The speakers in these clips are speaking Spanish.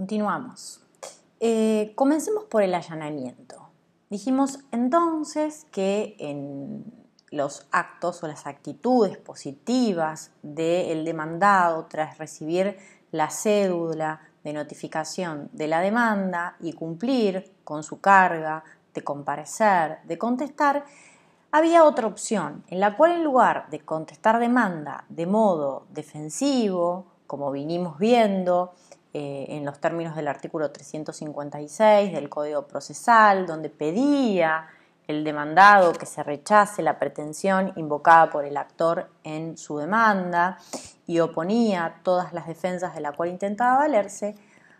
Continuamos. Eh, comencemos por el allanamiento. Dijimos entonces que en los actos o las actitudes positivas del demandado tras recibir la cédula de notificación de la demanda y cumplir con su carga de comparecer, de contestar, había otra opción en la cual en lugar de contestar demanda de modo defensivo, como vinimos viendo, eh, en los términos del artículo 356 del Código Procesal, donde pedía el demandado que se rechace la pretensión invocada por el actor en su demanda y oponía todas las defensas de la cual intentaba valerse,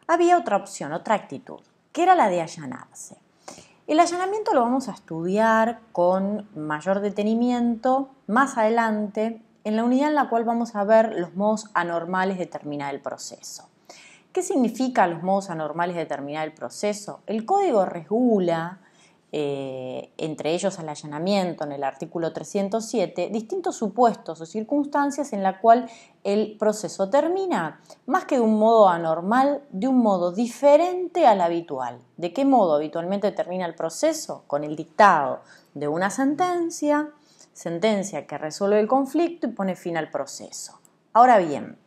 había otra opción, otra actitud, que era la de allanarse. El allanamiento lo vamos a estudiar con mayor detenimiento más adelante en la unidad en la cual vamos a ver los modos anormales de terminar el proceso. ¿Qué significa los modos anormales de terminar el proceso? El código regula, eh, entre ellos al el allanamiento en el artículo 307, distintos supuestos o circunstancias en la cual el proceso termina, más que de un modo anormal, de un modo diferente al habitual. ¿De qué modo habitualmente termina el proceso? Con el dictado de una sentencia, sentencia que resuelve el conflicto y pone fin al proceso. Ahora bien,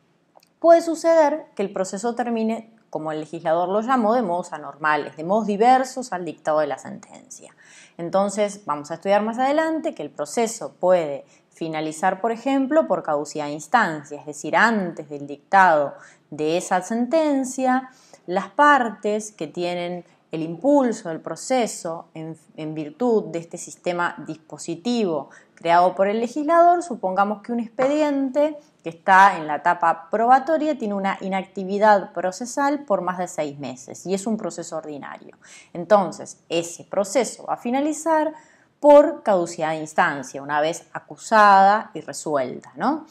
puede suceder que el proceso termine, como el legislador lo llamó, de modos anormales, de modos diversos al dictado de la sentencia. Entonces, vamos a estudiar más adelante que el proceso puede finalizar, por ejemplo, por caducidad de instancia, es decir, antes del dictado de esa sentencia, las partes que tienen el impulso del proceso en, virtud de este sistema dispositivo creado por el legislador, supongamos que un expediente que está en la etapa probatoria, tiene una inactividad procesal por más de seis meses y es un proceso ordinario. Entonces, ese proceso va a finalizar por caducidad de instancia, una vez acusada y resuelta. ¿no?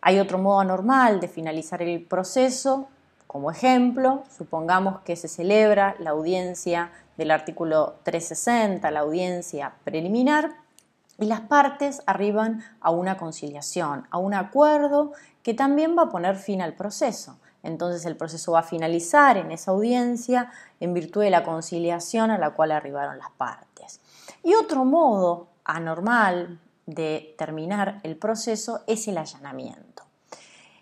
Hay otro modo anormal de finalizar el proceso, como ejemplo, supongamos que se celebra la audiencia del artículo 360, la audiencia preliminar, y las partes arriban a una conciliación, a un acuerdo que también va a poner fin al proceso. Entonces el proceso va a finalizar en esa audiencia en virtud de la conciliación a la cual arribaron las partes. Y otro modo anormal de terminar el proceso es el allanamiento.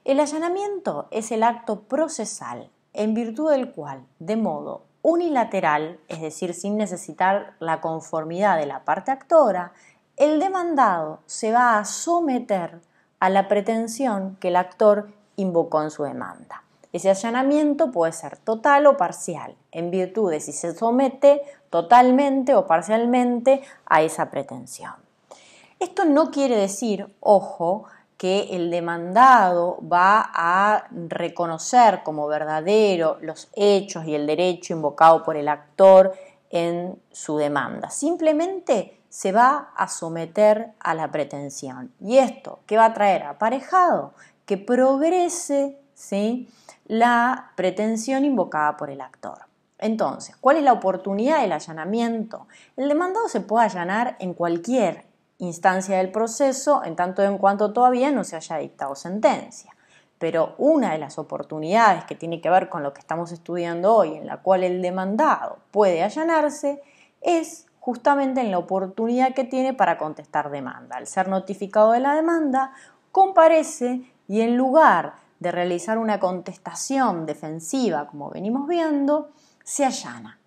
El allanamiento es el acto procesal en virtud del cual, de modo unilateral, es decir, sin necesitar la conformidad de la parte actora, el demandado se va a someter a la pretensión que el actor invocó en su demanda. Ese allanamiento puede ser total o parcial, en virtud de si se somete totalmente o parcialmente a esa pretensión. Esto no quiere decir, ojo, que el demandado va a reconocer como verdadero los hechos y el derecho invocado por el actor en su demanda. Simplemente se va a someter a la pretensión. ¿Y esto qué va a traer? Aparejado, que progrese ¿sí? la pretensión invocada por el actor. Entonces, ¿cuál es la oportunidad del allanamiento? El demandado se puede allanar en cualquier instancia del proceso, en tanto en cuanto todavía no se haya dictado sentencia. Pero una de las oportunidades que tiene que ver con lo que estamos estudiando hoy, en la cual el demandado puede allanarse, es justamente en la oportunidad que tiene para contestar demanda. Al ser notificado de la demanda, comparece y en lugar de realizar una contestación defensiva, como venimos viendo, se allana.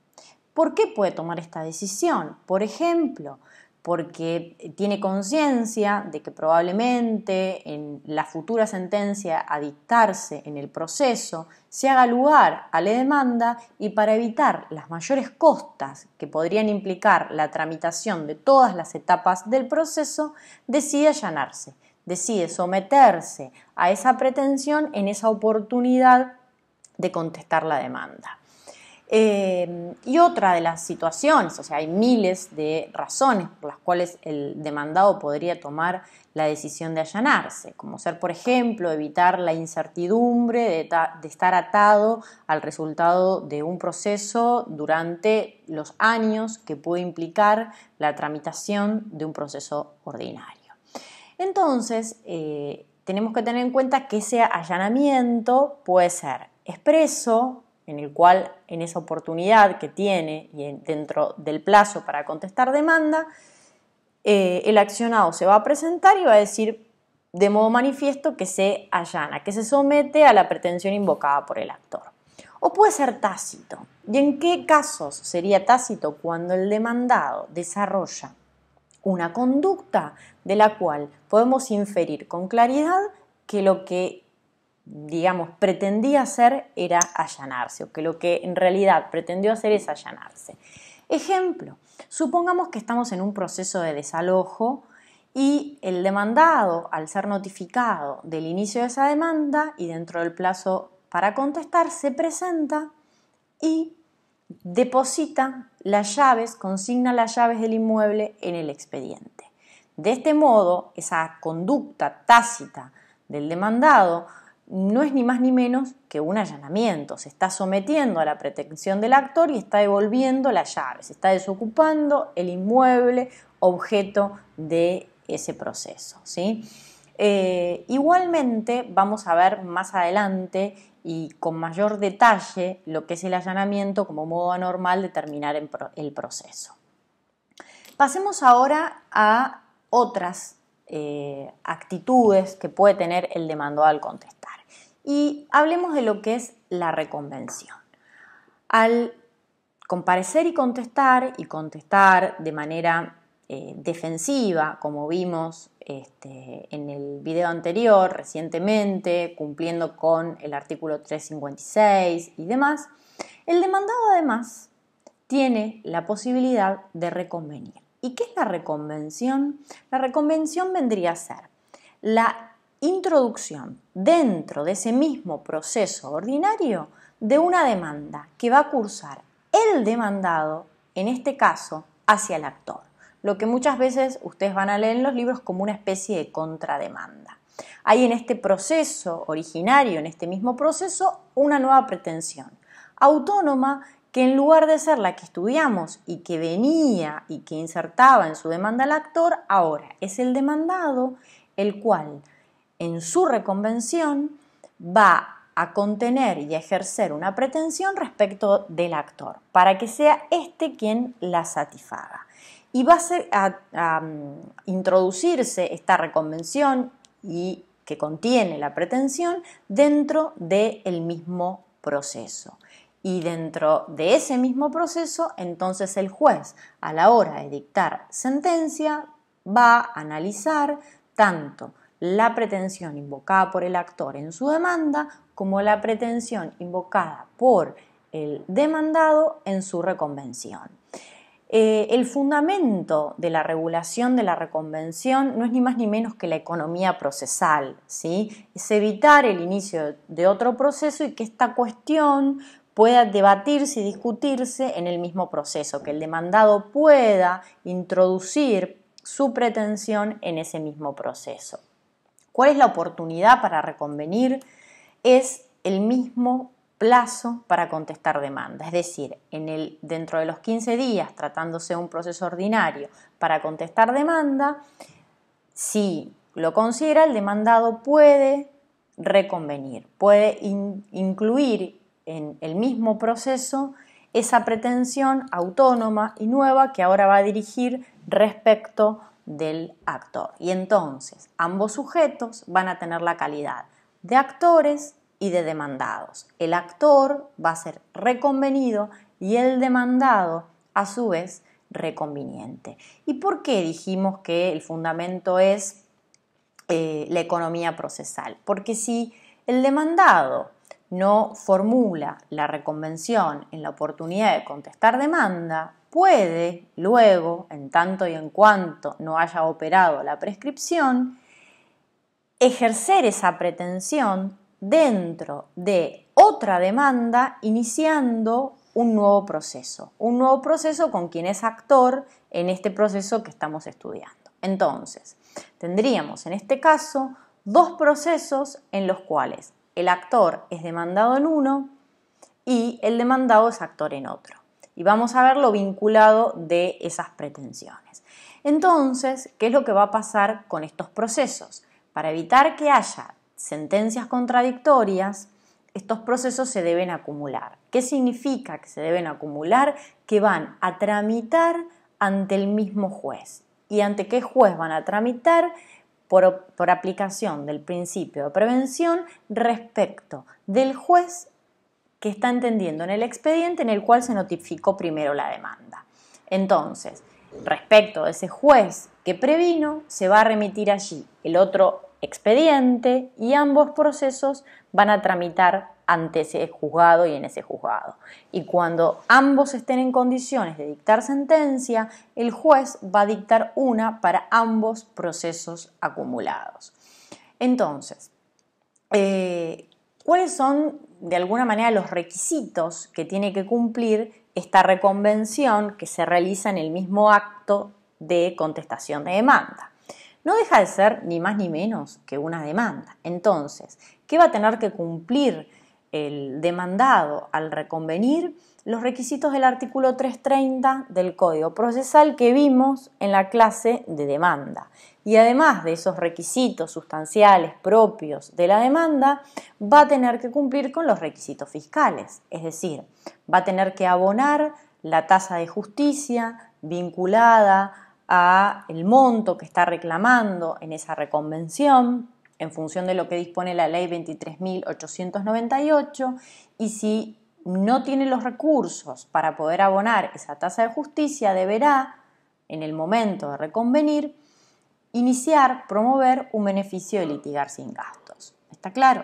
¿Por qué puede tomar esta decisión? Por ejemplo, porque tiene conciencia de que probablemente en la futura sentencia a dictarse en el proceso se haga lugar a la demanda y para evitar las mayores costas que podrían implicar la tramitación de todas las etapas del proceso, decide allanarse, decide someterse a esa pretensión en esa oportunidad de contestar la demanda. Em, y otra de las situaciones, o sea, hay miles de razones por las cuales el demandado podría tomar la decisión de allanarse, como ser, por ejemplo, evitar la incertidumbre de, estar atado al resultado de un proceso durante los años que puede implicar la tramitación de un proceso ordinario. Entonces, eh, tenemos que tener en cuenta que ese allanamiento puede ser expreso, en el cual en esa oportunidad que tiene y dentro del plazo para contestar demanda, eh, el accionado se va a presentar y va a decir de modo manifiesto que se allana, que se somete a la pretensión invocada por el actor. O puede ser tácito. ¿Y en qué casos sería tácito cuando el demandado desarrolla una conducta de la cual podemos inferir con claridad que lo que digamos, pretendía hacer era allanarse, o que lo que en realidad pretendió hacer es allanarse. Ejemplo, supongamos que estamos en un proceso de desalojo y el demandado, al ser notificado del inicio de esa demanda y dentro del plazo para contestar, se presenta y deposita las llaves, consigna las llaves del inmueble en el expediente. De este modo, esa conducta tácita del demandado no es ni más ni menos que un allanamiento. Se está sometiendo a la pretensión del actor y está devolviendo la llave, se está desocupando el inmueble objeto de ese proceso. Eh, igualmente vamos a ver más adelante y con mayor detalle lo que es el allanamiento como modo anormal de terminar el proceso. Pasemos ahora a otras eh, actitudes que puede tener el demandado al contexto. Y hablemos de lo que es la reconvención. Al comparecer y contestar, y contestar de manera eh, defensiva, como vimos este, en el video anterior, recientemente, cumpliendo con el artículo 356 y demás, el demandado además tiene la posibilidad de reconvenir. ¿Y qué es la reconvención? La reconvención vendría a ser la introducción dentro de ese mismo proceso ordinario de una demanda que va a cursar el demandado, en este caso, hacia el actor. Lo que muchas veces ustedes van a leer en los libros como una especie de contrademanda. Hay en este proceso originario, en este mismo proceso, una nueva pretensión autónoma que en lugar de ser la que estudiamos y que venía y que insertaba en su demanda al actor, ahora es el demandado el cual en su reconvención va a contener y ejercer una pretensión respecto del actor, para que sea éste quien la satisfaga. Y va a, mm, introducirse esta reconvención y que contiene la pretensión dentro del mismo proceso. Y dentro de ese mismo proceso, entonces el juez, a la hora de dictar sentencia, va a analizar tanto la pretensión invocada por el actor en su demanda como la pretensión invocada por el demandado en su reconvención. Eh, el fundamento de la regulación de la reconvención no es ni más ni menos que la economía procesal, ¿sí? es evitar el inicio de otro proceso y que esta cuestión pueda debatirse y discutirse en el mismo proceso, que el demandado pueda introducir su pretensión en ese mismo proceso cuál es la oportunidad para reconvenir, es el mismo plazo para contestar demanda. Es decir, en el, dentro de los 15 días, tratándose de un proceso ordinario para contestar demanda, si lo considera, el demandado puede reconvenir, puede incluir en el mismo proceso esa pretensión autónoma y nueva que ahora va a dirigir respecto del actor. Y entonces ambos sujetos van a tener la calidad de actores y de demandados. El actor va a ser reconvenido y el demandado a su vez reconveniente. ¿Y por qué dijimos que el fundamento es eh, la economía procesal? Porque si el demandado no formula la reconvención en la oportunidad de contestar demanda, puede luego, en tanto y en cuanto no haya operado la prescripción, ejercer esa pretensión dentro de otra demanda iniciando un nuevo proceso, un nuevo proceso con quien es actor en este proceso que estamos estudiando. Entonces, tendríamos en este caso dos procesos en los cuales el actor es demandado en uno y el demandado es actor en otro y vamos a ver lo vinculado de esas pretensiones. Entonces, ¿qué es lo que va a pasar con estos procesos? Para evitar que haya sentencias contradictorias, estos procesos se deben acumular. ¿Qué significa que se deben acumular? Que van a tramitar ante el mismo juez. ¿Y ante qué juez van a tramitar? Por, por aplicación del principio de prevención respecto del juez que está entendiendo en el expediente en el cual se notificó primero la demanda. Entonces, respecto a ese juez que previno, se va a remitir allí el otro expediente y ambos procesos van a tramitar ante ese juzgado y en ese juzgado. Y cuando ambos estén en condiciones de dictar sentencia, el juez va a dictar una para ambos procesos acumulados. Entonces, eh, ¿Cuáles son, de alguna manera, los requisitos que tiene que cumplir esta reconvención que se realiza en el mismo acto de contestación de demanda? No deja de ser ni más ni menos que una demanda. Entonces, ¿qué va a tener que cumplir el demandado al reconvenir? Los requisitos del artículo 330 del Código Procesal que vimos en la clase de demanda y además de esos requisitos sustanciales propios de la demanda, va a tener que cumplir con los requisitos fiscales, es decir, va a tener que abonar la tasa de justicia vinculada a el monto que está reclamando en esa reconvención en función de lo que dispone la ley 23.898 y si no tiene los recursos para poder abonar esa tasa de justicia deberá en el momento de reconvenir iniciar, promover un beneficio de litigar sin gastos. ¿Está claro?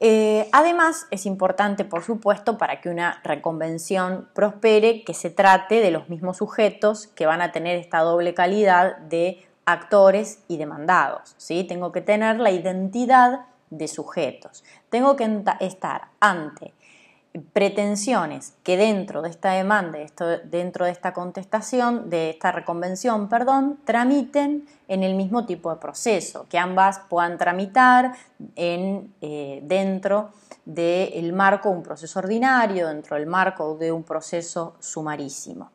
Eh, además, es importante, por supuesto, para que una reconvención prospere, que se trate de los mismos sujetos que van a tener esta doble calidad de actores y demandados. ¿sí? Tengo que tener la identidad de sujetos. Tengo que estar ante pretensiones que dentro de esta demanda, dentro de esta contestación, de esta reconvención, perdón, tramiten en el mismo tipo de proceso, que ambas puedan tramitar en, eh, dentro del marco de un proceso ordinario, dentro del marco de un proceso sumarísimo.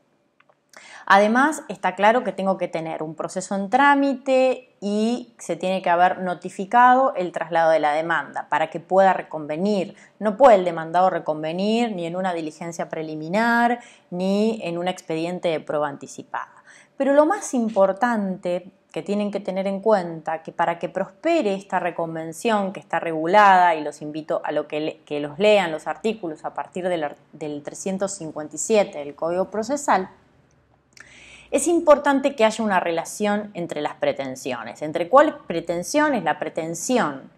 Además, está claro que tengo que tener un proceso en trámite y se tiene que haber notificado el traslado de la demanda para que pueda reconvenir. No puede el demandado reconvenir ni en una diligencia preliminar ni en un expediente de prueba anticipada. Pero lo más importante que tienen que tener en cuenta que para que prospere esta reconvención que está regulada, y los invito a lo que, los lean los artículos a partir del 357 del Código Procesal, es importante que haya una relación entre las pretensiones. ¿Entre cuál pretensión es La pretensión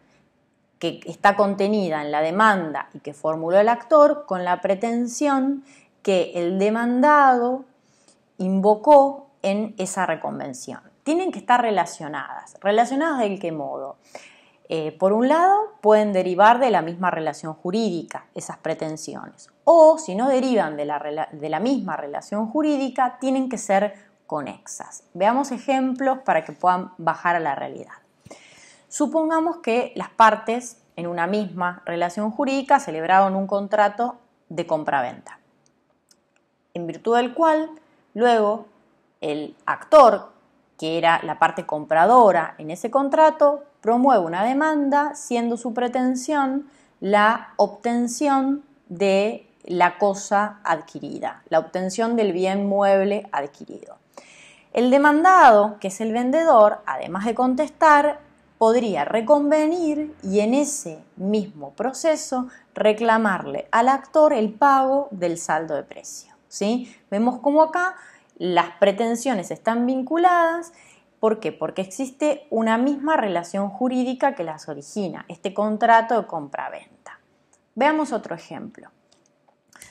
que está contenida en la demanda y que formuló el actor con la pretensión que el demandado invocó en esa reconvención. Tienen que estar relacionadas. ¿Relacionadas de qué modo? Eh, por un lado, pueden derivar de la misma relación jurídica esas pretensiones, o si no derivan de la, de la misma relación jurídica, tienen que ser conexas. Veamos ejemplos para que puedan bajar a la realidad. Supongamos que las partes en una misma relación jurídica celebraron un contrato de compraventa, en virtud del cual luego el actor que era la parte compradora en ese contrato, promueve una demanda siendo su pretensión la obtención de la cosa adquirida, la obtención del bien mueble adquirido. El demandado, que es el vendedor, además de contestar, podría reconvenir y en ese mismo proceso reclamarle al actor el pago del saldo de precio. Vemos como acá las pretensiones están vinculadas. ¿Por qué? Porque existe una misma relación jurídica que las origina, este contrato de compra-venta. Veamos otro ejemplo.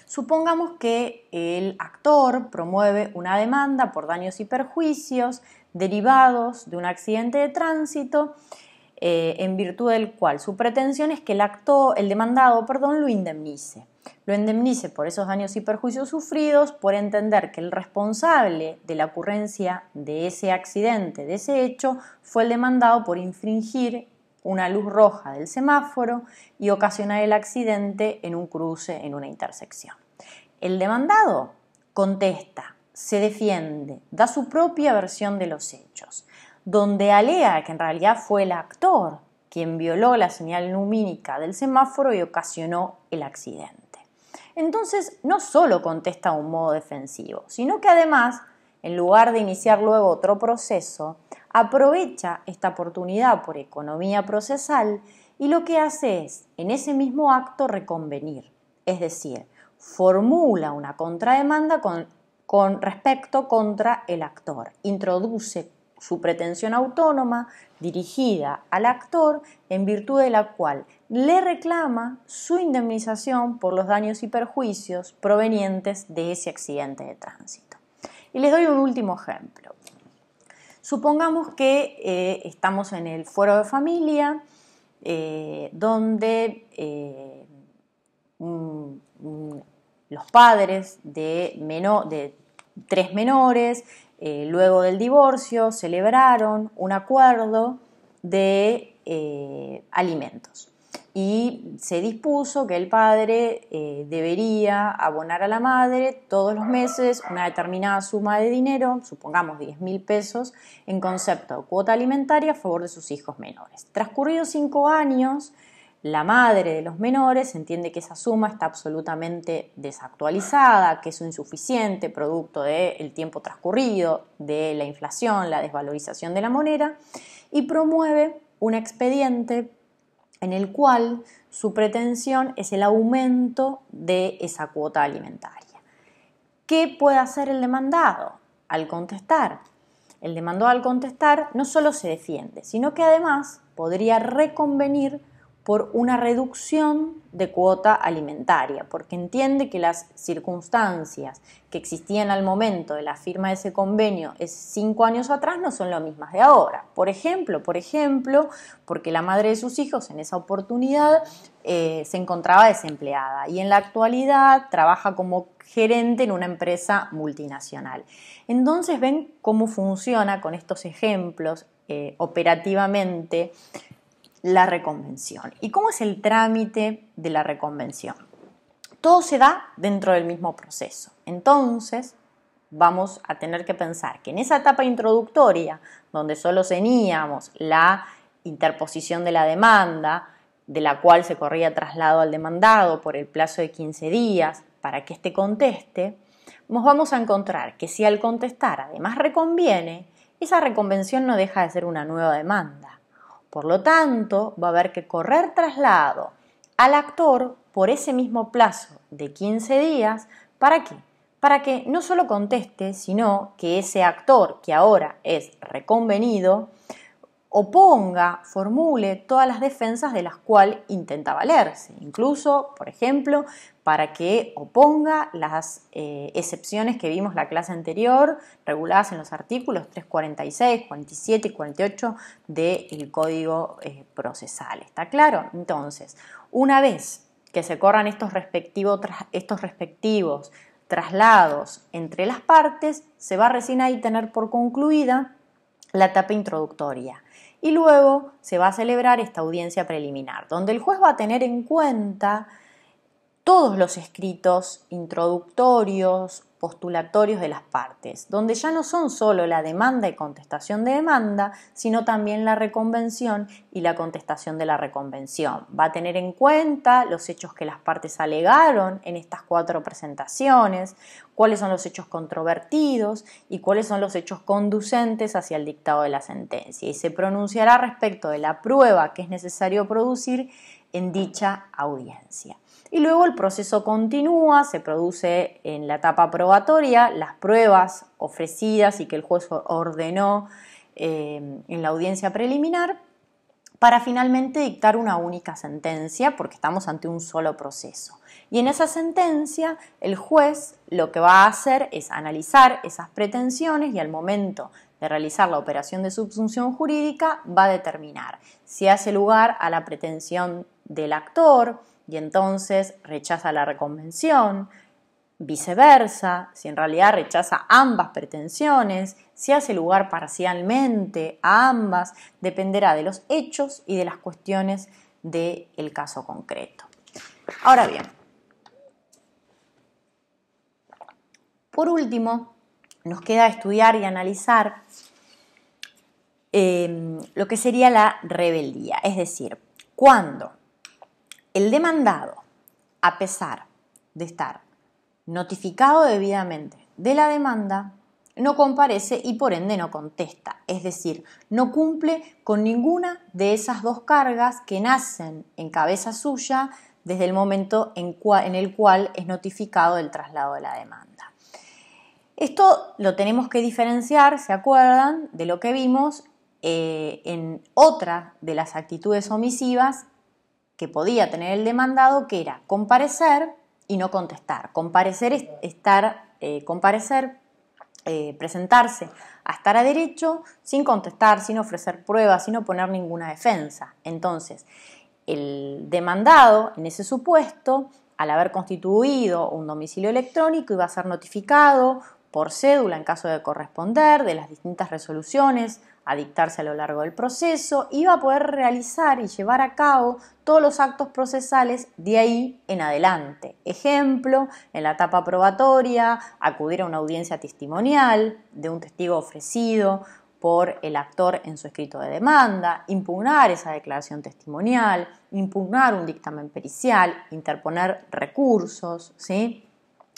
Supongamos que el actor promueve una demanda por daños y perjuicios derivados de un accidente de tránsito, eh, en virtud del cual su pretensión es que el, el demandado perdón, lo indemnice lo indemnice por esos daños y perjuicios sufridos por entender que el responsable de la ocurrencia de ese accidente, de ese hecho, fue el demandado por infringir una luz roja del semáforo y ocasionar el accidente en un cruce, en una intersección. El demandado contesta, se defiende, da su propia versión de los hechos, donde alea que en realidad fue el actor quien violó la señal lumínica del semáforo y ocasionó el accidente entonces no solo contesta a un modo defensivo, sino que además, en lugar de iniciar luego otro proceso, aprovecha esta oportunidad por economía procesal y lo que hace es, en ese mismo acto, reconvenir, es decir, formula una contrademanda con, con respecto contra el actor, introduce su pretensión autónoma dirigida al actor en virtud de la cual le reclama su indemnización por los daños y perjuicios provenientes de ese accidente de tránsito. Y les doy un último ejemplo. Supongamos que eh, estamos en el fuero de familia, eh, donde eh, los padres de, tres menores, luego del divorcio, celebraron un acuerdo de alimentos y se dispuso que el padre eh, debería abonar a la madre todos los meses una determinada suma de dinero, supongamos 10 mil pesos, en concepto de cuota alimentaria a favor de sus hijos menores. Transcurridos cinco años, la madre de los menores entiende que esa suma está absolutamente desactualizada, que es insuficiente, producto del tiempo transcurrido, de la inflación, la desvalorización de la moneda, y promueve un expediente en el cual su pretensión es el aumento de esa cuota alimentaria. ¿Qué puede hacer el demandado al contestar? El demandado al contestar no solo se defiende, sino que además podría reconvenir por una reducción de cuota alimentaria, porque entiende que las circunstancias que existían al momento de la firma de ese convenio cinco años atrás no son las mismas de ahora. Por ejemplo, por ejemplo, porque la madre de sus hijos en esa oportunidad eh, se encontraba desempleada y en la actualidad trabaja como gerente en una empresa multinacional. Entonces ven cómo funciona con estos ejemplos eh, operativamente la reconvención. ¿Y cómo es el trámite de la reconvención? Todo se da dentro del mismo proceso. Entonces, vamos a tener que pensar que en esa etapa introductoria, donde solo teníamos la interposición de la demanda, de la cual se corría traslado al demandado por el plazo de 15 días para que éste conteste, nos vamos a encontrar que si al contestar además reconviene, esa reconvención no deja de ser una nueva demanda. Por lo tanto, va a haber que correr traslado al actor por ese mismo plazo de 15 días. ¿Para qué? Para que no solo conteste, sino que ese actor que ahora es reconvenido oponga, formule todas las defensas de las cuales intenta valerse, incluso, por ejemplo, para que oponga las eh, excepciones que vimos la clase anterior, reguladas en los artículos 346, 47 y 48 del Código eh, Procesal. ¿Está claro? Entonces, una vez que se corran estos, estos respectivos traslados entre las partes, se va recién ahí tener por concluida la etapa introductoria y luego se va a celebrar esta audiencia preliminar, donde el juez va a tener en cuenta todos los escritos introductorios postulatorios de las partes, donde ya no son solo la demanda y contestación de demanda, sino también la reconvención y la contestación de la reconvención. Va a tener en cuenta los hechos que las partes alegaron en estas cuatro presentaciones, cuáles son los hechos controvertidos y cuáles son los hechos conducentes hacia el dictado de la sentencia. Y se pronunciará respecto de la prueba que es necesario producir en dicha audiencia y luego el proceso continúa, se produce en la etapa probatoria, las pruebas ofrecidas y que el juez ordenó eh, en la audiencia preliminar, para finalmente dictar una única sentencia, porque estamos ante un solo proceso. Y en esa sentencia, el juez lo que va a hacer es analizar esas pretensiones y al momento de realizar la operación de subsunción jurídica va a determinar si hace lugar a la pretensión del actor, y entonces rechaza la reconvención, viceversa, si en realidad rechaza ambas pretensiones, si hace lugar parcialmente a ambas, dependerá de los hechos y de las cuestiones del caso concreto. Ahora bien, por último, nos queda estudiar y analizar eh, lo que sería la rebeldía, es decir, cuándo el demandado, a pesar de estar notificado debidamente de la demanda, no comparece y por ende no contesta, es decir, no cumple con ninguna de esas dos cargas que nacen en cabeza suya desde el momento en, el cual es notificado el traslado de la demanda. Esto lo tenemos que diferenciar, ¿se acuerdan? De lo que vimos eh, en otra de las actitudes omisivas que podía tener el demandado, que era comparecer y no contestar. Comparecer es estar, eh, comparecer, eh, presentarse a estar a derecho sin contestar, sin ofrecer pruebas, sin oponer ninguna defensa. Entonces, el demandado en ese supuesto, al haber constituido un domicilio electrónico, iba a ser notificado por cédula en caso de corresponder de las distintas resoluciones a dictarse a lo largo del proceso iba a poder realizar y llevar a cabo todos los actos procesales de ahí en adelante. Ejemplo, en la etapa probatoria, acudir a una audiencia testimonial de un testigo ofrecido por el actor en su escrito de demanda, impugnar esa declaración testimonial, impugnar un dictamen pericial, interponer recursos, ¿sí?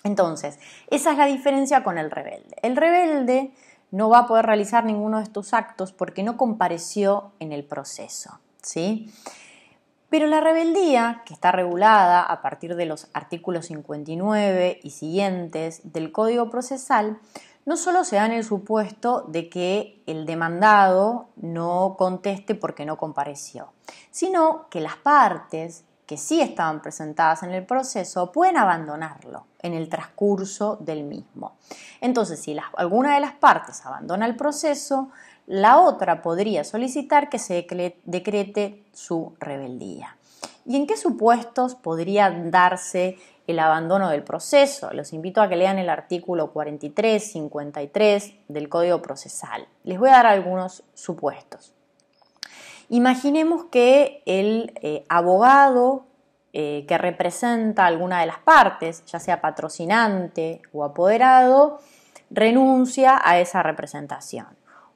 Entonces, esa es la diferencia con el rebelde. El rebelde no va a poder realizar ninguno de estos actos porque no compareció en el proceso. ¿sí? Pero la rebeldía, que está regulada a partir de los artículos 59 y siguientes del Código Procesal, no solo se da en el supuesto de que el demandado no conteste porque no compareció, sino que las partes que sí estaban presentadas en el proceso pueden abandonarlo en el transcurso del mismo. Entonces, si alguna de las partes abandona el proceso, la otra podría solicitar que se decrete su rebeldía. ¿Y en qué supuestos podría darse el abandono del proceso? Los invito a que lean el artículo 4353 del Código Procesal. Les voy a dar algunos supuestos. Imaginemos que el eh, abogado eh, que representa alguna de las partes, ya sea patrocinante o apoderado, renuncia a esa representación.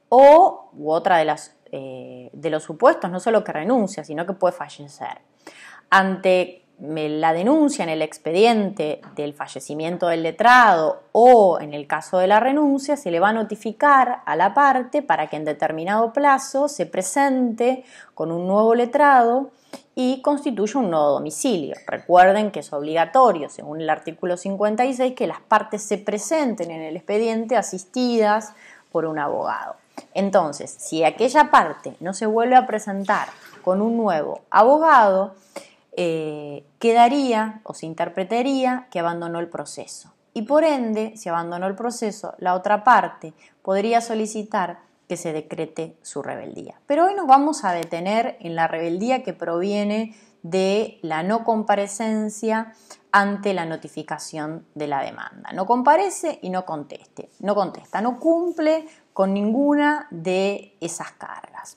O, u otra de, eh, de los supuestos, no solo que renuncia, sino que puede fallecer. Ante la denuncia en el expediente del fallecimiento del letrado o en el caso de la renuncia, se le va a notificar a la parte para que en determinado plazo se presente con un nuevo letrado y constituya un nuevo domicilio. Recuerden que es obligatorio, según el artículo 56, que las partes se presenten en el expediente asistidas por un abogado. Entonces, si aquella parte no se vuelve a presentar con un nuevo abogado, eh, quedaría o se interpretaría que abandonó el proceso. Y por ende, si abandonó el proceso, la otra parte podría solicitar que se decrete su rebeldía. Pero hoy nos vamos a detener en la rebeldía que proviene de la no comparecencia ante la notificación de la demanda. No comparece y no conteste, no contesta, no cumple con ninguna de esas cargas.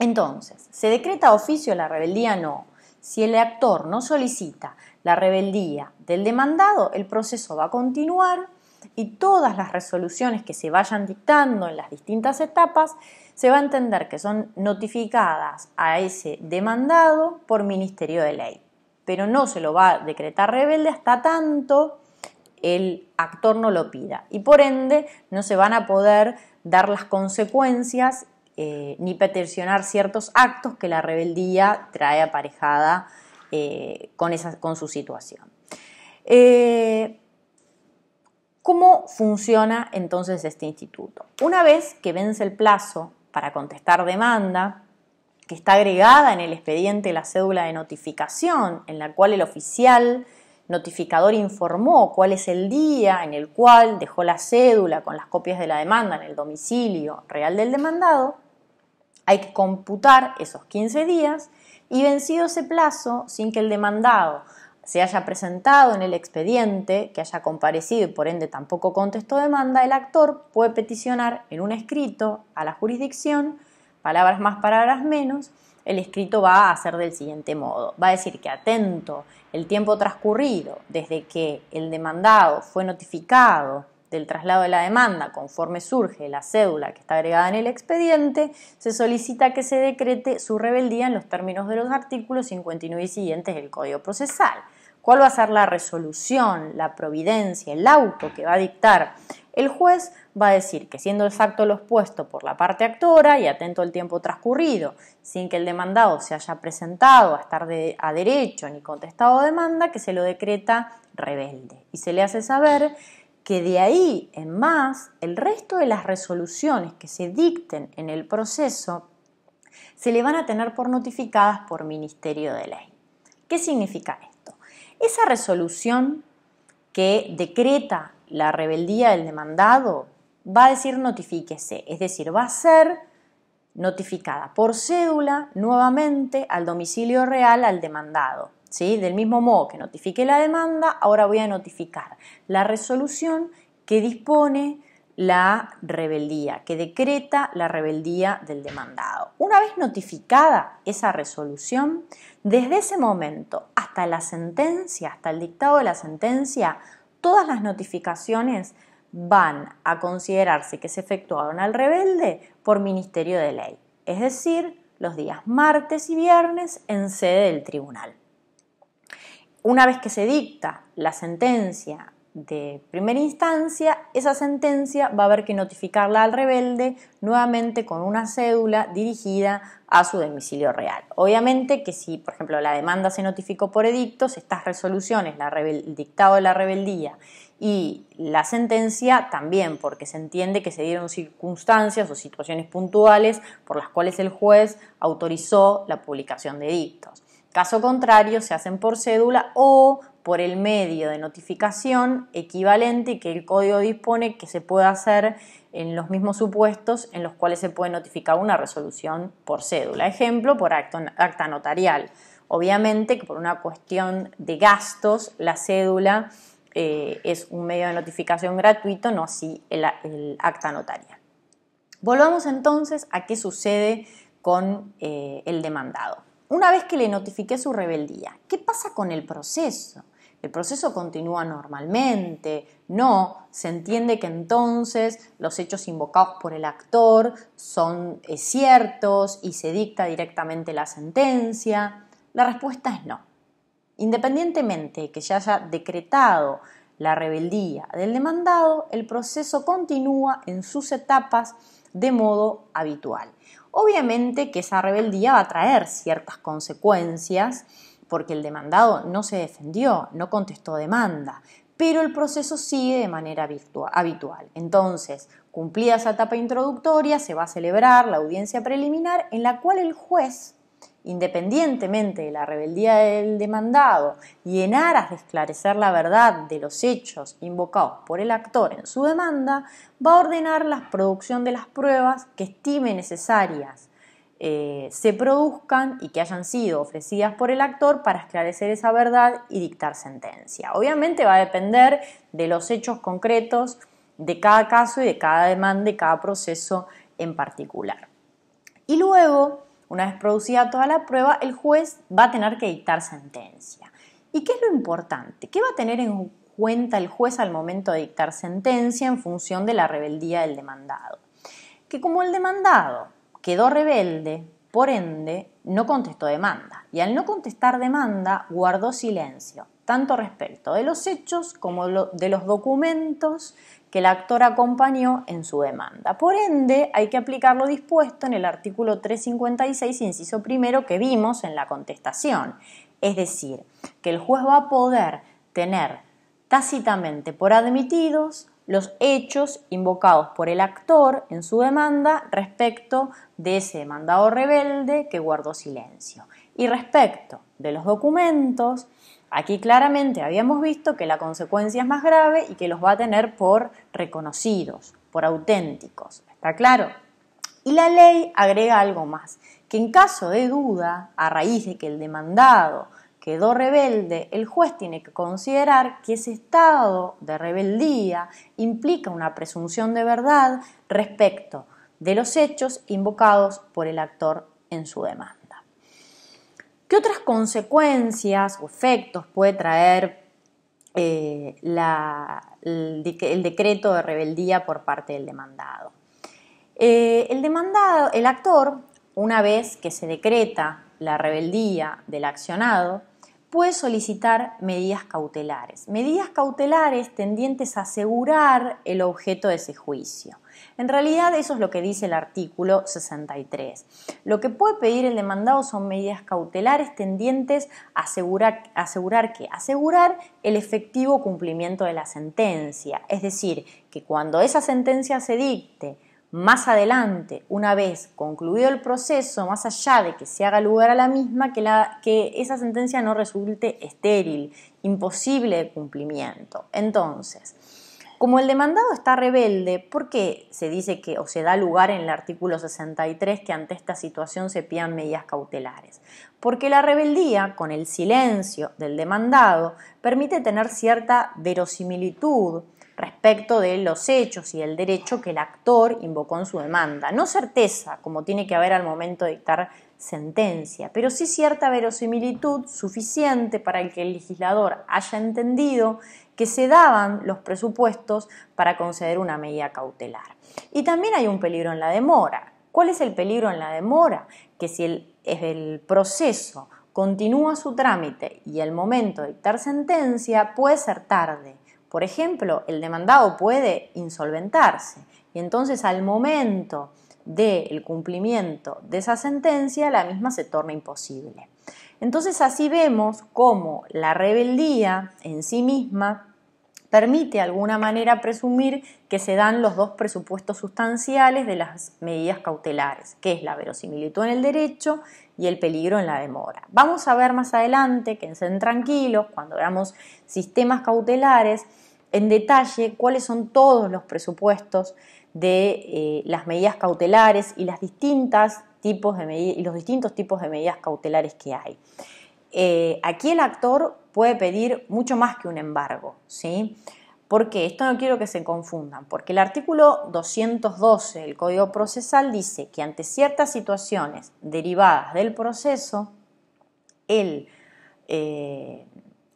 Entonces, ¿se decreta oficio la rebeldía? No. Si el actor no solicita la rebeldía del demandado, el proceso va a continuar y todas las resoluciones que se vayan dictando en las distintas etapas se va a entender que son notificadas a ese demandado por Ministerio de Ley, pero no se lo va a decretar rebelde hasta tanto el actor no lo pida y por ende no se van a poder dar las consecuencias eh, ni peticionar ciertos actos que la rebeldía trae aparejada eh, con, su situación. Eh, ¿Cómo funciona entonces este instituto? Una vez que vence el plazo para contestar demanda, que está agregada en el expediente la cédula de notificación, en la cual el oficial notificador informó cuál es el día en el cual dejó la cédula con las copias de la demanda en el domicilio real del demandado, hay que computar esos 15 días y vencido ese plazo, sin que el demandado se haya presentado en el expediente, que haya comparecido y por ende tampoco contestó demanda, el actor puede peticionar en un escrito a la jurisdicción, palabras más, palabras menos, el escrito va a ser del siguiente modo. Va a decir que atento el tiempo transcurrido desde que el demandado fue notificado del traslado de la demanda conforme surge la cédula que está agregada en el expediente, se solicita que se decrete su rebeldía en los términos de los artículos 59 y siguientes del Código Procesal. ¿Cuál va a ser la resolución, la providencia, el auto que va a dictar el juez va a decir que siendo el facto lo expuesto por la parte actora y atento al tiempo transcurrido, sin que el demandado se haya presentado a estar a derecho ni contestado demanda, que se lo decreta rebelde. Y se le hace saber que de ahí en más el resto de las resoluciones que se dicten en el proceso se le van a tener por notificadas por Ministerio de Ley. ¿Qué significa esto? Esa resolución que decreta la rebeldía del demandado va a decir notifíquese, es decir, va a ser notificada por cédula nuevamente al domicilio real al demandado. Del mismo modo que notifique la demanda, ahora voy a notificar la resolución que dispone la rebeldía, que decreta la rebeldía del demandado. Una vez notificada esa resolución, desde ese momento hasta la sentencia, hasta el dictado de la sentencia, todas las notificaciones van a considerarse que se efectuaron al rebelde por ministerio de ley, es decir, los días martes y viernes en sede del tribunal una vez que se dicta la sentencia de primera instancia, esa sentencia va a haber que notificarla al rebelde nuevamente con una cédula dirigida a su domicilio real. Obviamente que si, por ejemplo, la demanda se notificó por edictos, estas resoluciones, la el dictado de la rebeldía y la sentencia también, porque se entiende que se dieron circunstancias o situaciones puntuales por las cuales el juez autorizó la publicación de edictos. Caso contrario, se hacen por cédula o por el medio de notificación equivalente que el código dispone que se puede hacer en los mismos supuestos en los cuales se puede notificar una resolución por cédula. Ejemplo, por acta notarial. Obviamente que por una cuestión de gastos, la cédula eh, es un medio de notificación gratuito, no así el, acta notarial. Volvamos entonces a qué sucede con eh, el demandado. Una vez que le notifiqué su rebeldía, ¿qué pasa con el proceso? El proceso continúa normalmente, no, se entiende que entonces los hechos invocados por el actor son eh, ciertos y se dicta directamente la sentencia. La respuesta es no. Independientemente de que ya haya decretado la rebeldía del demandado, el proceso continúa en sus etapas de modo habitual. Obviamente que esa rebeldía va a traer ciertas consecuencias porque el demandado no se defendió, no contestó demanda, pero el proceso sigue de manera habitual. Entonces, cumplida esa etapa introductoria, se va a celebrar la audiencia preliminar en la cual el juez independientemente de la rebeldía del demandado y en aras de esclarecer la verdad de los hechos invocados por el actor en su demanda, va a ordenar la producción de las pruebas que estime necesarias eh, se produzcan y que hayan sido ofrecidas por el actor para esclarecer esa verdad y dictar sentencia. Obviamente va a depender de los hechos concretos de cada caso y de cada demanda, de cada proceso en particular. Y luego una vez producida toda la prueba, el juez va a tener que dictar sentencia. ¿Y qué es lo importante? ¿Qué va a tener en cuenta el juez al momento de dictar sentencia en función de la rebeldía del demandado? Que como el demandado quedó rebelde, por ende, no contestó demanda y al no contestar demanda guardó silencio, tanto respecto de los hechos como de los documentos que el actor acompañó en su demanda. Por ende, hay que aplicar lo dispuesto en el artículo 356, inciso primero, que vimos en la contestación. Es decir, que el juez va a poder tener tácitamente por admitidos los hechos invocados por el actor en su demanda respecto de ese demandado rebelde que guardó silencio. Y respecto de los documentos Aquí claramente habíamos visto que la consecuencia es más grave y que los va a tener por reconocidos, por auténticos. ¿Está claro? Y la ley agrega algo más, que en caso de duda, a raíz de que el demandado quedó rebelde, el juez tiene que considerar que ese estado de rebeldía implica una presunción de verdad respecto de los hechos invocados por el actor en su demanda. ¿Qué otras consecuencias o efectos puede traer eh, el, decreto de rebeldía por parte del demandado? Eh, el demandado, el actor, una vez que se decreta la rebeldía del accionado, puede solicitar medidas cautelares. Medidas cautelares tendientes a asegurar el objeto de ese juicio. En realidad eso es lo que dice el artículo 63. Lo que puede pedir el demandado son medidas cautelares tendientes a asegurar, que asegurar el efectivo cumplimiento de la sentencia, es decir, que cuando esa sentencia se dicte más adelante, una vez concluido el proceso, más allá de que se haga lugar a la misma, que, que esa sentencia no resulte estéril, imposible de cumplimiento. Entonces, como el demandado está rebelde, ¿por qué se dice que o se da lugar en el artículo 63 que ante esta situación se pidan medidas cautelares? Porque la rebeldía, con el silencio del demandado, permite tener cierta verosimilitud respecto de los hechos y el derecho que el actor invocó en su demanda. No certeza, como tiene que haber al momento de dictar sentencia, pero sí cierta verosimilitud suficiente para que el legislador haya entendido que se daban los presupuestos para conceder una medida cautelar. Y también hay un peligro en la demora. ¿Cuál es el peligro en la demora? Que si el, proceso continúa su trámite y el momento de dictar sentencia puede ser tarde. Por ejemplo, el demandado puede insolventarse y entonces al momento del cumplimiento de esa sentencia la misma se torna imposible. Entonces así vemos cómo la rebeldía en sí misma permite de alguna manera presumir que se dan los dos presupuestos sustanciales de las medidas cautelares, que es la verosimilitud en el derecho y el peligro en la demora. Vamos a ver más adelante, que en tranquilos, cuando veamos sistemas cautelares, en detalle cuáles son todos los presupuestos de eh, las medidas cautelares y, los distintos tipos de medidas cautelares que hay. Eh, aquí el actor puede pedir mucho más que un embargo, ¿sí? Porque esto no quiero que se confundan, porque el artículo 212 del Código Procesal dice que ante ciertas situaciones derivadas del proceso, el eh,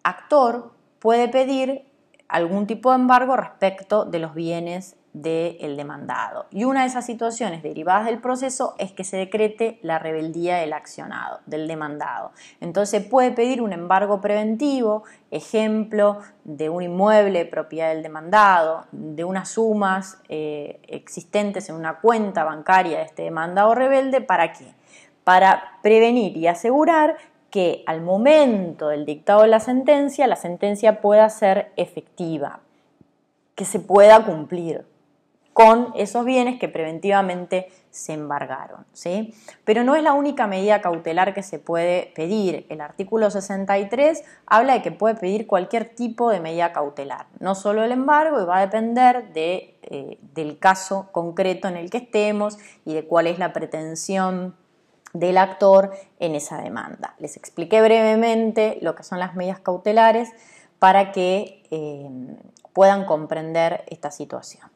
actor puede pedir algún tipo de embargo respecto de los bienes del demandado. Y una de esas situaciones derivadas del proceso es que se decrete la rebeldía del accionado, del demandado. Entonces puede pedir un embargo preventivo, ejemplo, de un inmueble propiedad del demandado, de unas sumas eh, existentes en una cuenta bancaria de este demandado rebelde, ¿para qué? Para prevenir y asegurar que al momento del dictado de la sentencia, la sentencia pueda ser efectiva, que se pueda cumplir con esos bienes que preventivamente se embargaron. ¿sí? Pero no es la única medida cautelar que se puede pedir. El artículo 63 habla de que puede pedir cualquier tipo de medida cautelar, no solo el embargo, y va a depender eh, del caso concreto en el que estemos y de cuál es la pretensión del actor en esa demanda. Les expliqué brevemente lo que son las medidas cautelares para que eh, puedan comprender esta situación.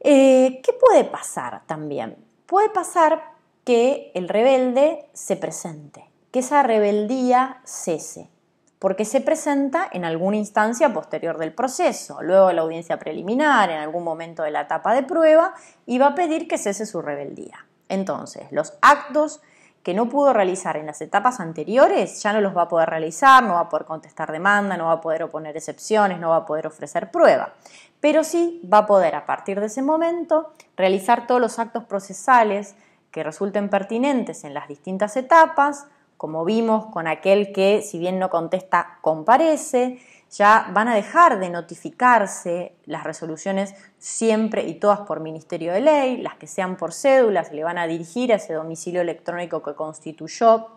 Eh, ¿Qué puede pasar también? Puede pasar que el rebelde se presente, que esa rebeldía cese, porque se presenta en alguna instancia posterior del proceso, luego de la audiencia preliminar, en algún momento de la etapa de prueba, y va a pedir que cese su rebeldía. Entonces, los actos que no pudo realizar en las etapas anteriores, ya no los va a poder realizar, no va a poder contestar demanda, no va a poder oponer excepciones, no va a poder ofrecer prueba. Pero sí va a poder a partir de ese momento realizar todos los actos procesales que resulten pertinentes en las distintas etapas, como vimos con aquel que si bien no contesta, comparece, ya van a dejar de notificarse las resoluciones siempre y todas por Ministerio de Ley, las que sean por cédulas, se le van a dirigir a ese domicilio electrónico que constituyó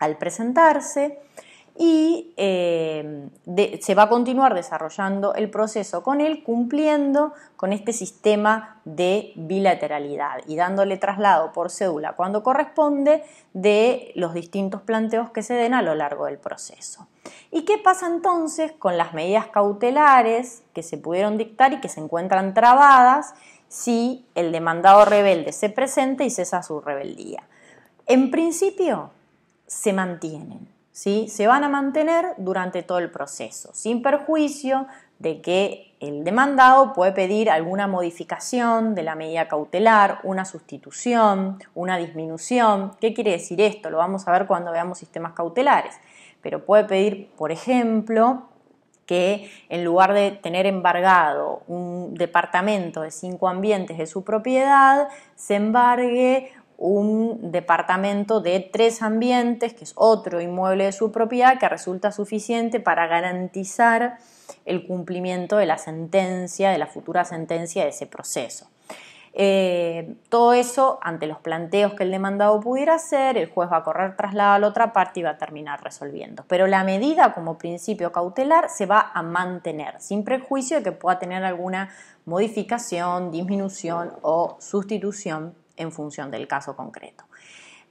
al presentarse y eh, se va a continuar desarrollando el proceso con él, cumpliendo con este sistema de bilateralidad y dándole traslado por cédula cuando corresponde de los distintos planteos que se den a lo largo del proceso. ¿Y qué pasa entonces con las medidas cautelares que se pudieron dictar y que se encuentran trabadas si el demandado rebelde se presenta y cesa su rebeldía? En principio, se mantienen se van a mantener durante todo el proceso, sin perjuicio de que el demandado puede pedir alguna modificación de la medida cautelar, una sustitución, una disminución. ¿Qué quiere decir esto? Lo vamos a ver cuando veamos sistemas cautelares. Pero puede pedir, por ejemplo, que en lugar de tener embargado un departamento de cinco ambientes de su propiedad, se embargue un departamento de tres ambientes, que es otro inmueble de su propiedad, que resulta suficiente para garantizar el cumplimiento de la sentencia, de la futura sentencia de ese proceso. Eh, todo eso, ante los planteos que el demandado pudiera hacer, el juez va a correr traslado a la otra parte y va a terminar resolviendo. Pero la medida como principio cautelar se va a mantener, sin prejuicio de que pueda tener alguna modificación, disminución o sustitución en función del caso concreto.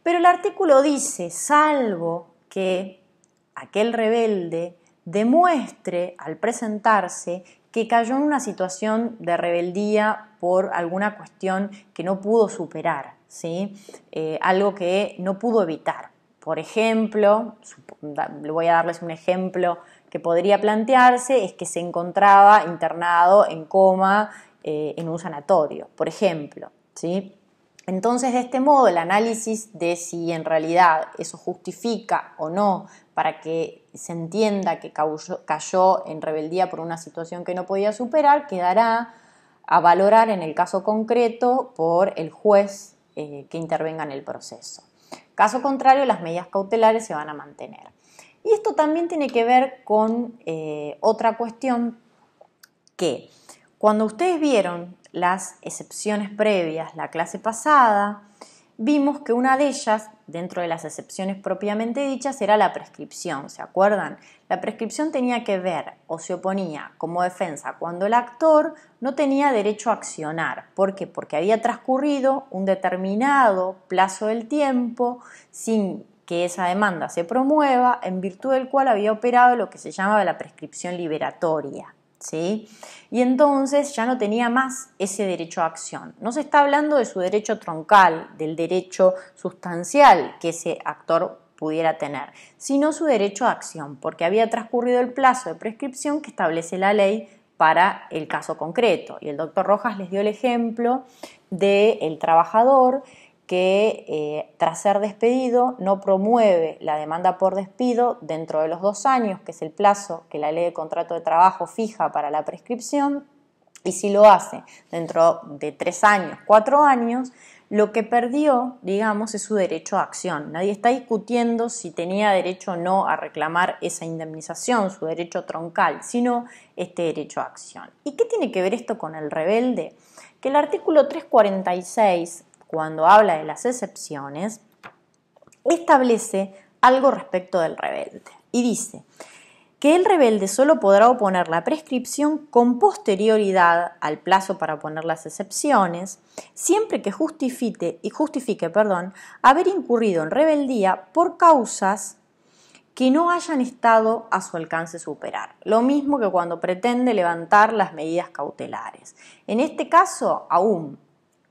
Pero el artículo dice, salvo que aquel rebelde demuestre al presentarse que cayó en una situación de rebeldía por alguna cuestión que no pudo superar, ¿sí? Eh, algo que no pudo evitar. Por ejemplo, le voy a darles un ejemplo que podría plantearse, es que se encontraba internado en coma eh, en un sanatorio, por ejemplo. ¿sí? Entonces, de este modo, el análisis de si en realidad eso justifica o no para que se entienda que cayó en rebeldía por una situación que no podía superar, quedará a valorar en el caso concreto por el juez eh, que intervenga en el proceso. Caso contrario, las medidas cautelares se van a mantener. Y esto también tiene que ver con eh, otra cuestión que cuando ustedes vieron las excepciones previas, la clase pasada, vimos que una de ellas, dentro de las excepciones propiamente dichas, era la prescripción, ¿se acuerdan? La prescripción tenía que ver o se oponía como defensa cuando el actor no tenía derecho a accionar. ¿Por qué? Porque había transcurrido un determinado plazo del tiempo sin que esa demanda se promueva, en virtud del cual había operado lo que se llamaba la prescripción liberatoria. ¿sí? Y entonces ya no tenía más ese derecho a acción. No se está hablando de su derecho troncal, del derecho sustancial que ese actor pudiera tener, sino su derecho a acción, porque había transcurrido el plazo de prescripción que establece la ley para el caso concreto. Y el doctor Rojas les dio el ejemplo del trabajador que eh, tras ser despedido no promueve la demanda por despido dentro de los dos años, que es el plazo que la ley de contrato de trabajo fija para la prescripción, y si lo hace dentro de tres años, cuatro años, lo que perdió, digamos, es su derecho a acción. Nadie está discutiendo si tenía derecho o no a reclamar esa indemnización, su derecho troncal, sino este derecho a acción. ¿Y qué tiene que ver esto con el rebelde? Que el artículo 346 cuando habla de las excepciones, establece algo respecto del rebelde y dice que el rebelde solo podrá oponer la prescripción con posterioridad al plazo para poner las excepciones, siempre que justifique, y justifique perdón, haber incurrido en rebeldía por causas que no hayan estado a su alcance superar. Lo mismo que cuando pretende levantar las medidas cautelares. En este caso, aún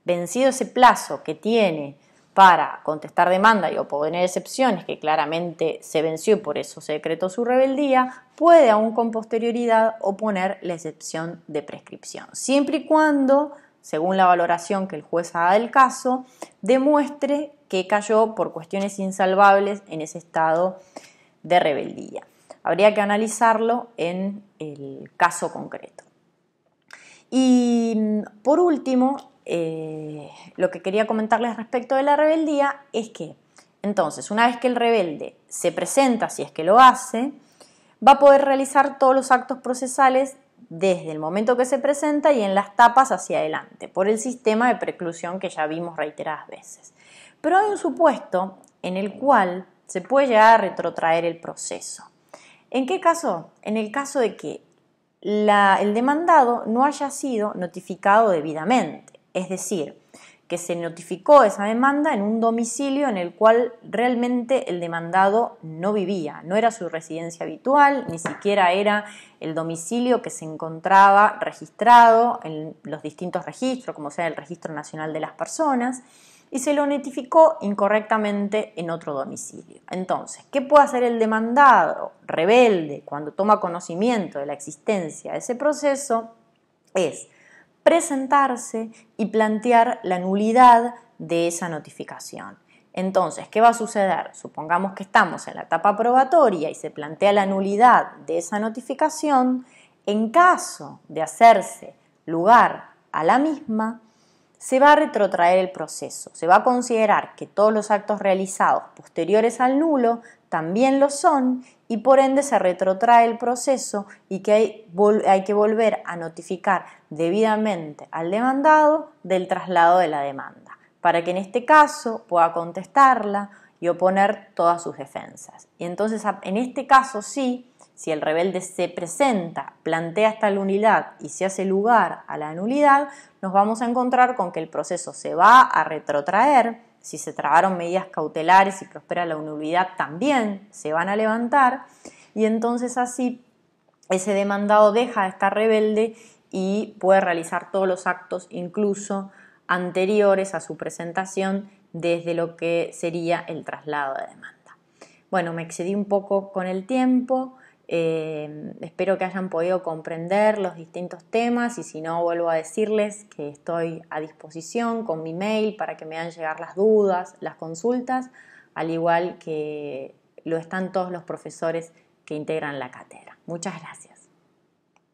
vencido ese plazo que tiene para contestar demanda y oponer excepciones, que claramente se venció y por eso se decretó su rebeldía, puede aún con posterioridad oponer la excepción de prescripción, siempre y cuando, según la valoración que el juez haga del caso, demuestre que cayó por cuestiones insalvables en ese estado de rebeldía. Habría que analizarlo en el caso concreto. Y por último, eh, lo que quería comentarles respecto de la rebeldía es que entonces, una vez que el rebelde se presenta, si es que lo hace, va a poder realizar todos los actos procesales desde el momento que se presenta y en las tapas hacia adelante, por el sistema de preclusión que ya vimos reiteradas veces. Pero hay un supuesto en el cual se puede llegar a retrotraer el proceso. ¿En qué caso? En el caso de que el demandado no haya sido notificado debidamente es decir, que se notificó esa demanda en un domicilio en el cual realmente el demandado no vivía, no era su residencia habitual, ni siquiera era el domicilio que se encontraba registrado en los distintos registros, como sea el Registro Nacional de las Personas, y se lo notificó incorrectamente en otro domicilio. Entonces, ¿qué puede hacer el demandado rebelde cuando toma conocimiento de la existencia de ese proceso? Es presentarse y plantear la nulidad de esa notificación. Entonces, ¿qué va a suceder? Supongamos que estamos en la etapa probatoria y se plantea la nulidad de esa notificación. En caso de hacerse lugar a la misma, se va a retrotraer el proceso. Se va a considerar que todos los actos realizados posteriores al nulo también lo son y por ende se retrotrae el proceso y que hay, que volver a notificar debidamente al demandado del traslado de la demanda, para que en este caso pueda contestarla y oponer todas sus defensas. Y entonces en este caso sí, si el rebelde se presenta, plantea esta nulidad y se hace lugar a la nulidad, nos vamos a encontrar con que el proceso se va a retrotraer si se tragaron medidas cautelares y prospera la unidad también se van a levantar. Y entonces así ese demandado deja de estar rebelde y puede realizar todos los actos, incluso anteriores a su presentación, desde lo que sería el traslado de demanda. Bueno, me excedí un poco con el tiempo. Em, espero que hayan podido comprender los distintos temas y si no, vuelvo a decirles que estoy a disposición con mi mail para que me hagan llegar las dudas, las consultas, al igual que lo están todos los profesores que integran la cátedra. Muchas gracias.